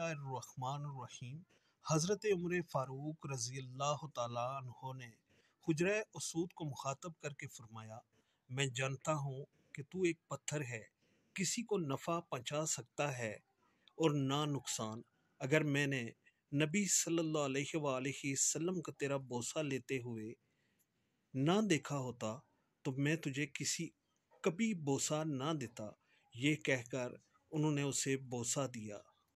बसमीम हज़रत उम्र फ़ारूक रज़ी अल्लाह तहों ने हजर उसूद को मुखातब करके फरमाया मैं जानता हूँ कि तू एक पत्थर है किसी को नफ़ा पहुँचा सकता है और ना नुकसान अगर मैंने नबी सल्लल्लाहु अलैहि का तेरा बोसा लेते हुए ना देखा होता तो मैं तुझे किसी कभी बोसा ना देता ये कहकर उन्होंने उसे बोसा दिया